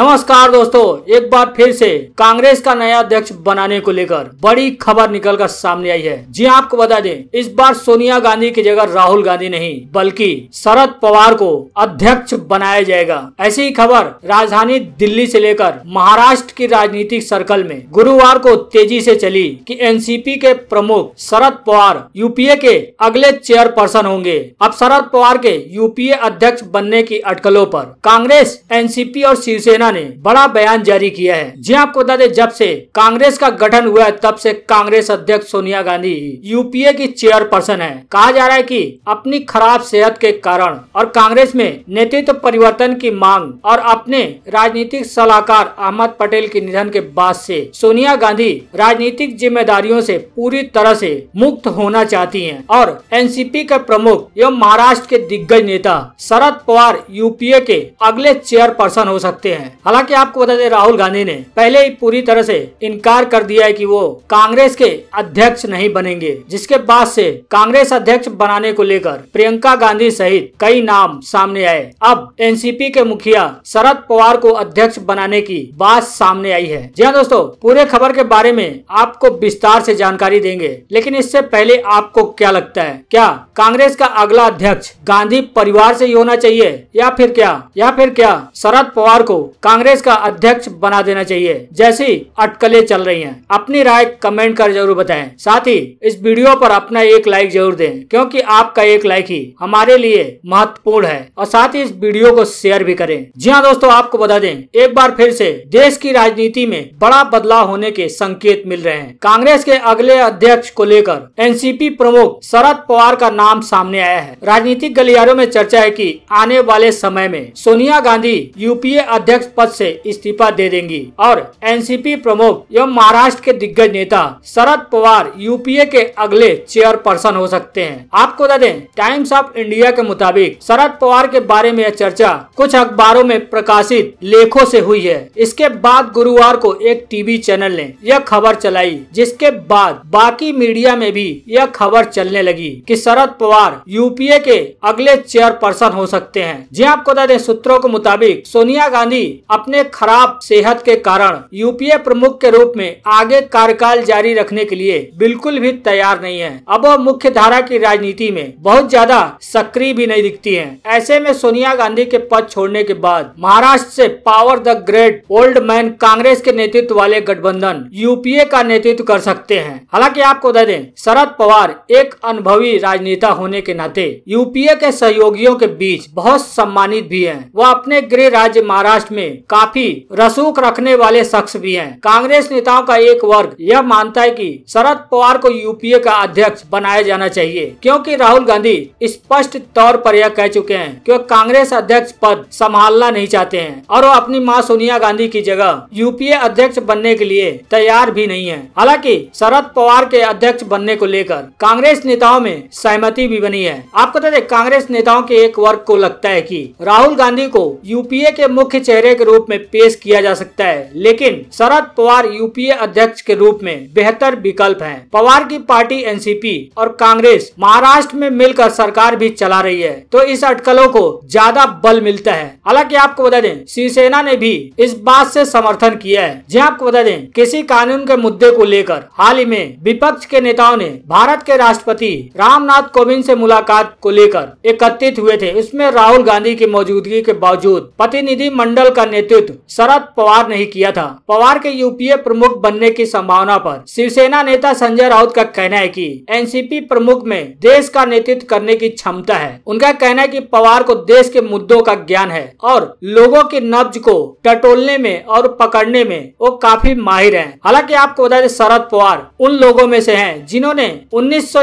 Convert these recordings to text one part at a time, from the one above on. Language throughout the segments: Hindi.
नमस्कार दोस्तों एक बार फिर से कांग्रेस का नया अध्यक्ष बनाने को लेकर बड़ी खबर निकल कर सामने आई है जी हाँ, आपको बता दें इस बार सोनिया गांधी की जगह राहुल गांधी नहीं बल्कि शरद पवार को अध्यक्ष बनाया जाएगा ऐसी ही खबर राजधानी दिल्ली से लेकर महाराष्ट्र की राजनीतिक सर्कल में गुरुवार को तेजी से चली कि एनसीपी के प्रमुख शरद पवार यूपीए के अगले चेयरपर्सन होंगे अब शरद पवार के यूपीए अध्यक्ष बनने की अटकलों पर कांग्रेस एनसीपी और शिवसेना सिन्हा ने बड़ा बयान जारी किया है जी हाँ, आपको बता दें जब से कांग्रेस का गठन हुआ है तब से कांग्रेस अध्यक्ष सोनिया गांधी यूपीए की चेयर पर्सन है कहा जा रहा है कि अपनी खराब सेहत के कारण और कांग्रेस में नेतृत्व परिवर्तन की मांग और अपने राजनीतिक सलाहकार अहमद पटेल के निधन के बाद से सोनिया गांधी राजनीतिक जिम्मेदारियों से पूरी तरह से मुक्त होना चाहती हैं और एनसीपी के प्रमुख एवं महाराष्ट्र के दिग्गज नेता शरद पवार यूपीए के अगले चेयर पर्सन हो सकते हैं हैं हालांकि आपको बता दें राहुल गांधी ने पहले ही पूरी तरह से इनकार कर दिया है कि वो कांग्रेस के अध्यक्ष नहीं बनेंगे जिसके बाद से कांग्रेस अध्यक्ष बनाने को लेकर प्रियंका गांधी सहित कई नाम सामने आए अब एन के मुखिया शरद पवार को अध्यक्ष बनाने की बात सामने आई है जी हाँ दोस्तों पूरे खबर के बारे में आपको विस्तार ऐसी जानकारी देंगे लेकिन इससे पहले आपको क्या लगता है क्या कांग्रेस का अगला अध्यक्ष गांधी परिवार से ही होना चाहिए या फिर क्या या फिर क्या शरद पवार को कांग्रेस का अध्यक्ष बना देना चाहिए जैसी अटकलें चल रही हैं। अपनी राय कमेंट कर जरूर बताएं। साथ ही इस वीडियो पर अपना एक लाइक जरूर दें क्योंकि आपका एक लाइक ही हमारे लिए महत्वपूर्ण है और साथ ही इस वीडियो को शेयर भी करें जी हाँ दोस्तों आपको बता दें एक बार फिर से देश की राजनीति में बड़ा बदलाव होने के संकेत मिल रहे हैं कांग्रेस के अगले अध्यक्ष को लेकर एन प्रमुख शरद पवार का नाम सामने आया है राजनीतिक गलियारों में चर्चा है की आने वाले समय में सोनिया गांधी यूपीए अध्यक्ष अध्यक्ष पद से इस्तीफा दे देंगी और एनसीपी प्रमुख एवं महाराष्ट्र के दिग्गज नेता शरद पवार यूपीए के अगले चेयरपर्सन हो सकते हैं आपको बता दें टाइम्स ऑफ इंडिया के मुताबिक शरद पवार के बारे में यह चर्चा कुछ अखबारों में प्रकाशित लेखों से हुई है इसके बाद गुरुवार को एक टीवी चैनल ने यह खबर चलाई जिसके बाद बाकी मीडिया में भी यह खबर चलने लगी कि शरद पवार यूपीए के अगले चेयरपर्सन हो सकते हैं जी हाँ, आपको बता दें सूत्रों के मुताबिक सोनिया गांधी अपने खराब सेहत के कारण यूपीए प्रमुख के रूप में आगे कार्यकाल जारी रखने के लिए बिल्कुल भी तैयार नहीं है अब वो मुख्य धारा की राजनीति में बहुत ज्यादा सक्रिय भी नहीं दिखती है ऐसे में सोनिया गांधी के पद छोड़ने के बाद महाराष्ट्र ऐसी Pawar the great old man Congress के नेतृत्व वाले गठबंधन यूपीए का नेतृत्व कर सकते हैं हालांकि आपको बता दें शरद पवार एक अनुभवी राजनेता होने के नाते यूपीए के सहयोगियों के बीच बहुत सम्मानित भी हैं। वह अपने गृह राज्य महाराष्ट्र में में काफी रसूख रखने वाले शख्स भी हैं कांग्रेस नेताओं का एक वर्ग यह मानता है कि शरद पवार को यूपीए का अध्यक्ष बनाया जाना चाहिए क्योंकि राहुल गांधी स्पष्ट तौर पर यह कह चुके हैं कि वह कांग्रेस अध्यक्ष पद संभालना नहीं चाहते हैं और वो अपनी माँ सोनिया गांधी की जगह यूपीए अध्यक्ष बनने के लिए तैयार भी नहीं है हालाँकि शरद पवार के अध्यक्ष बनने को लेकर कांग्रेस नेताओं में सहमति भी बनी है आपको तो कांग्रेस नेताओं के एक वर्ग को लगता है की राहुल गांधी को यूपीए के मुख्य चेहरे के रूप में पेश किया जा सकता है लेकिन शरद पवार यूपीए अध्यक्ष के रूप में बेहतर विकल्प है पवार की पार्टी एनसीपी और कांग्रेस महाराष्ट्र में मिलकर सरकार भी चला रही है तो इस अटकलों को ज्यादा बल मिलता है हालांकि आपको बता दें शिवसेना ने भी इस बात से समर्थन किया है जी हाँ, आपको बता दें किसी कानून के मुद्दे को लेकर हाल ही में विपक्ष के नेताओं ने भारत के राष्ट्रपति रामनाथ कोविंद से मुलाकात को लेकर एकत्रित हुए थे इसमें राहुल गांधी की मौजूदगी के बावजूद प्रतिनिधि मंडल का नेतृत्व शरद पवार ने ही किया था पवार के यूपीए प्रमुख बनने की संभावना पर शिवसेना नेता संजय राउत का कहना है कि एनसीपी प्रमुख में देश का नेतृत्व करने की क्षमता है उनका कहना है कि पवार को देश के मुद्दों का ज्ञान है और लोगों के नब्ज को टटोलने में और पकड़ने में वो काफी माहिर है हालांकि आपको बता दें शरद पवार उन लोगों में से है जिन्होंने उन्नीस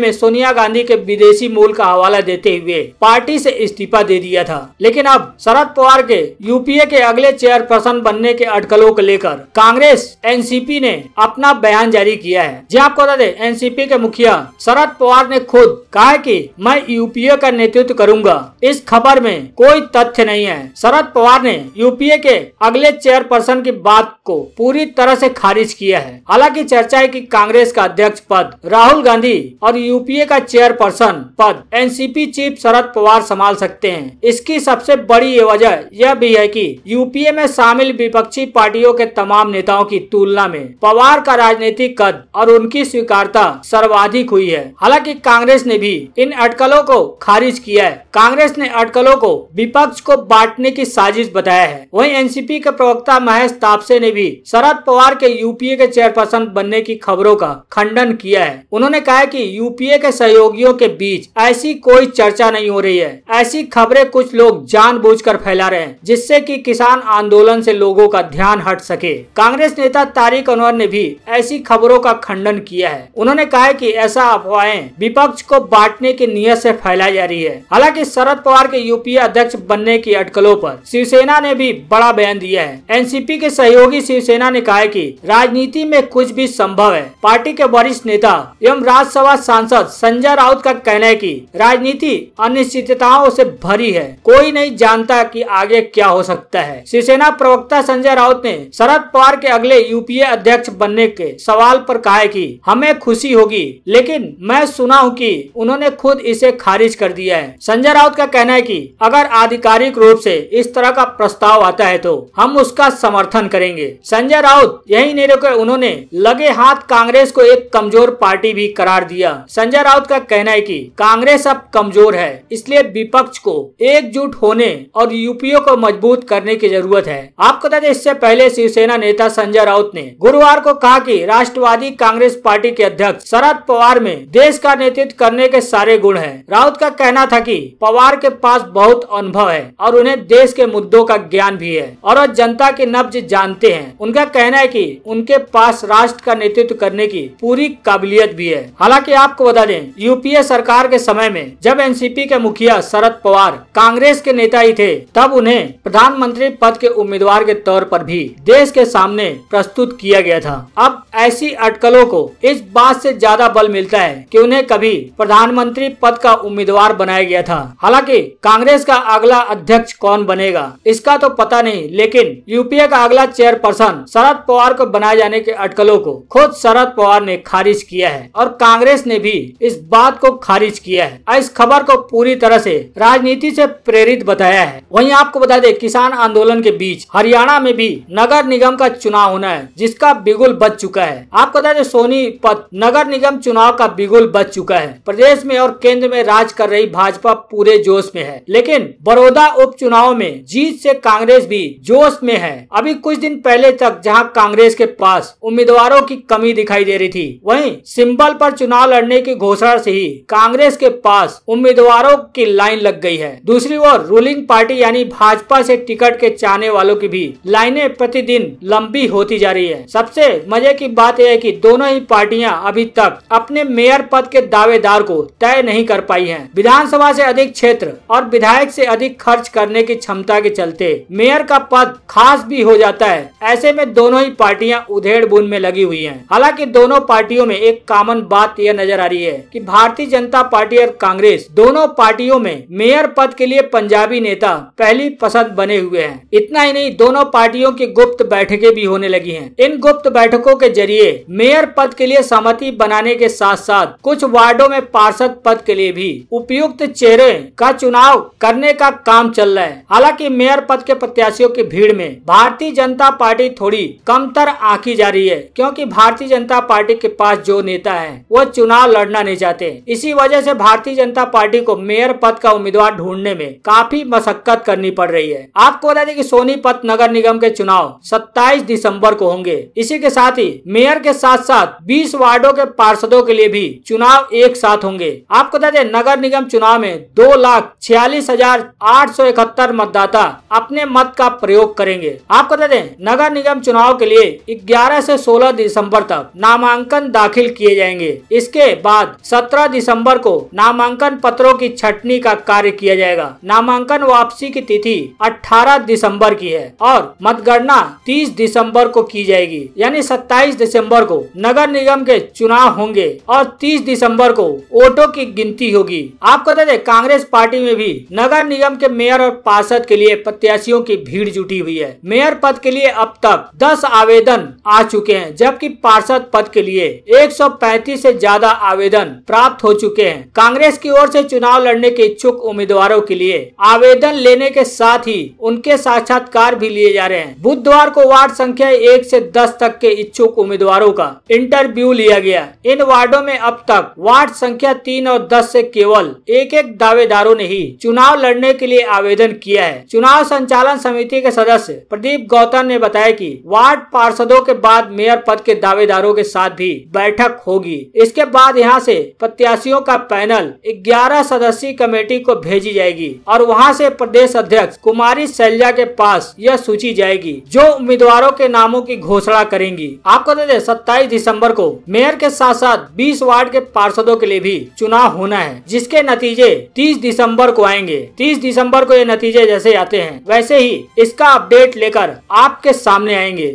में सोनिया गांधी के विदेशी मूल का हवाला देते हुए पार्टी से इस्तीफा दे दिया था लेकिन अब शरद पवार के यूपी यूपीए के अगले चेयरपर्सन बनने के अटकलों को लेकर कांग्रेस एनसीपी ने अपना बयान जारी किया है जी आपको बता दें एनसीपी के मुखिया शरद पवार ने खुद कहा कि मैं यूपीए का नेतृत्व करूंगा इस खबर में कोई तथ्य नहीं है शरद पवार ने यूपीए के अगले चेयरपर्सन की बात को पूरी तरह से खारिज किया है हालांकि चर्चा है कि कांग्रेस का अध्यक्ष पद राहुल गांधी और यूपीए का चेयरपर्सन पद एनसीपी चीफ शरद पवार संभाल सकते हैं इसकी सबसे बड़ी वजह यह भी है कि कि यूपीए में शामिल विपक्षी पार्टियों के तमाम नेताओं की तुलना में पवार का राजनीतिक कद और उनकी स्वीकारता सर्वाधिक हुई है हालांकि कांग्रेस ने भी इन अटकलों को खारिज किया है कांग्रेस ने अटकलों को विपक्ष को बांटने की साजिश बताया है वही एन के प्रवक्ता महेश तापसे ने भी शरद पवार के यूपीए के चेयरपर्सन बनने की खबरों का खंडन किया है उन्होंने कहा की यूपीए के सहयोगियों के बीच ऐसी कोई चर्चा नहीं हो रही है ऐसी खबरें कुछ लोग जानबूझकर फैला रहे हैं जिससे है कि किसान आंदोलन से लोगों का ध्यान हट सके कांग्रेस नेता तारिक अनवर ने भी ऐसी खबरों का खंडन किया है उन्होंने कहा है कि ऐसा अफवाहें विपक्ष को बांटने की नियत से फैलाई जा रही है हालांकि शरद पवार के यूपीए अध्यक्ष बनने की अटकलों पर शिवसेना ने भी बड़ा बयान दिया है एनसीपी के सहयोगी शिवसेना ने कहा की राजनीति में कुछ भी संभव है पार्टी के वरिष्ठ नेता एवं राज्यसभा सांसद संजय राउत का कहना है की राजनीति अनिश्चितताओं से भरी है कोई नहीं जानता की आगे क्या हो सकता है शिवसेना प्रवक्ता संजय राउत ने शरद पवार के अगले यूपीए अध्यक्ष बनने के सवाल पर कहा है कि हमें खुशी होगी लेकिन मैं सुना हूँ कि उन्होंने खुद इसे खारिज कर दिया है संजय राउत का कहना है कि अगर आधिकारिक रूप से इस तरह का प्रस्ताव आता है तो हम उसका समर्थन करेंगे संजय राउत यही नहीं रुके उन्होंने लगे हाथ कांग्रेस को एक कमजोर पार्टी भी करार दिया संजय राउत का कहना है कि कांग्रेस अब कमजोर है इसलिए विपक्ष को एकजुट होने और यूपीओ को मजबूत मजबूत करने की जरूरत है आपको बता दें इससे पहले शिवसेना नेता संजय राउत ने गुरुवार को कहा कि राष्ट्रवादी कांग्रेस पार्टी के अध्यक्ष शरद पवार में देश का नेतृत्व करने के सारे गुण है राउत का कहना था की पवार के पास बहुत अनुभव है और उन्हें देश के मुद्दों का ज्ञान भी है और वह जनता के नब्ज जानते हैं उनका कहना है की उनके पास राष्ट्र का नेतृत्व करने की पूरी काबिलियत भी है हालांकि आपको बता दें यूपीए सरकार के समय में जब एनसीपी के मुखिया शरद पवार कांग्रेस के नेता ही थे तब उन्हें प्रधान प्रधानमंत्री पद के उम्मीदवार के तौर पर भी देश के सामने प्रस्तुत किया गया था अब ऐसी अटकलों को इस बात से ज्यादा बल मिलता है कि उन्हें कभी प्रधानमंत्री पद का उम्मीदवार बनाया गया था हालांकि कांग्रेस का अगला अध्यक्ष कौन बनेगा इसका तो पता नहीं लेकिन यूपीए का अगला चेयरपर्सन शरद पवार को बनाए जाने के अटकलों को खुद शरद पवार ने खारिज किया है और कांग्रेस ने भी इस बात को खारिज किया है इस खबर को पूरी तरह से राजनीति से प्रेरित बताया है वहीं आपको बता दें किसान किसान आंदोलन के बीच हरियाणा में भी नगर निगम का चुनाव होना है जिसका बिगुल बच चुका है आपको बता दें सोनीपत नगर निगम चुनाव का बिगुल बच चुका है प्रदेश में और केंद्र में राज कर रही भाजपा पूरे जोश में है लेकिन बड़ौदा उप में जीत ऐसी कांग्रेस भी जोश में है अभी कुछ दिन पहले तक जहाँ कांग्रेस के पास उम्मीदवारों की कमी दिखाई दे रही थी वही सिंबल आरोप चुनाव लड़ने की घोषणा ऐसी ही कांग्रेस के पास उम्मीदवारों की लाइन लग गई है दूसरी ओर रूलिंग पार्टी यानी भाजपा से टिकट के चाहने वालों की भी लाइनें प्रतिदिन लंबी होती जा रही है सबसे मजे की बात यह है कि दोनों ही पार्टियां अभी तक अपने मेयर पद के दावेदार को तय नहीं कर पाई हैं। विधानसभा से अधिक क्षेत्र और विधायक से अधिक खर्च करने की क्षमता के चलते मेयर का पद खास भी हो जाता है ऐसे में दोनों ही पार्टियाँ उधेड़ बुन में लगी हुई है हालांकि दोनों पार्टियों में एक कॉमन बात यह नजर आ रही है की भारतीय जनता पार्टी और कांग्रेस दोनों पार्टियों में मेयर पद के लिए पंजाबी नेता पहली पसंद बने हुए हैं इतना ही नहीं दोनों पार्टियों की गुप्त बैठकें भी होने लगी हैं। इन गुप्त बैठकों के जरिए मेयर पद के लिए सहमति बनाने के साथ साथ कुछ वार्डो में पार्षद पद के लिए भी उपयुक्त चेहरे का चुनाव करने का काम चल रहा है हालाँकि मेयर पद के प्रत्याशियों की भीड़ में भारतीय जनता पार्टी थोड़ी कमतर आकी जा रही है क्योंकि भारतीय जनता पार्टी के पास जो नेता है वो चुनाव लड़ना नहीं चाहते इसी वजह से भारतीय जनता पार्टी को मेयर पद का उम्मीदवार ढूंढने में काफी मशक्कत करनी पड़ रही है आपको बता दें कि सोनीपत नगर निगम के चुनाव 27 दिसंबर को होंगे इसी के साथ ही मेयर के साथ साथ 20 वार्डो के पार्षदों के लिए भी चुनाव एक साथ होंगे आपको बता दें नगर निगम चुनाव में दो लाख छियालीस हजार आठ सौ इकहत्तर मतदाता अपने मत का प्रयोग करेंगे आपको बता दें नगर निगम चुनाव के लिए ग्यारह ऐसी सोलह दिसम्बर तक नामांकन दाखिल किए जाएंगे इसके बाद सत्रह दिसम्बर को नामांकन पत्रों की छटनी का कार्य किया जाएगा नामांकन वापसी की तिथि अठारह 18 दिसंबर की है और मतगणना 30 दिसंबर को की जाएगी यानी 27 दिसंबर को नगर निगम के चुनाव होंगे और 30 दिसंबर को वोटो की गिनती होगी आपको बता दें कांग्रेस पार्टी में भी नगर निगम के मेयर और पार्षद के लिए प्रत्याशियों की भीड़ जुटी हुई है मेयर पद के लिए अब तक दस आवेदन आ चुके हैं जबकि पार्षद पद के लिए 135 से ज्यादा आवेदन प्राप्त हो चुके हैं कांग्रेस की ओर से चुनाव लड़ने के इच्छुक उम्मीदवारों के लिए आवेदन लेने के साथ ही उनके साक्षात्कार भी लिए जा रहे हैं बुधवार को वार्ड संख्या एक से दस तक के इच्छुक उम्मीदवारों का इंटरव्यू लिया गया इन वार्डो में अब तक वार्ड संख्या तीन और दस से केवल एक एक दावेदारों ने ही चुनाव लड़ने के लिए आवेदन किया है चुनाव संचालन समिति के सदस्य प्रदीप गौतम ने बताया की वार्ड पार्षदों के बाद मेयर पद के दावेदारों के साथ भी बैठक होगी इसके बाद यहाँ से प्रत्याशियों का पैनल ग्यारह सदस्यीय कमेटी को भेजी जाएगी और वहाँ से प्रदेश अध्यक्ष कुमारी शैलजा के पास यह सूची जाएगी जो उम्मीदवारों के नामों की घोषणा करेंगी आपको दे दें सत्ताईस दिसम्बर को मेयर के साथ साथ बीस वार्ड के पार्षदों के लिए भी चुनाव होना है जिसके नतीजे तीस दिसम्बर को आएंगे तीस दिसम्बर को ये नतीजे जैसे आते हैं वैसे ही इसका अपडेट लेकर आपके सामने आएंगे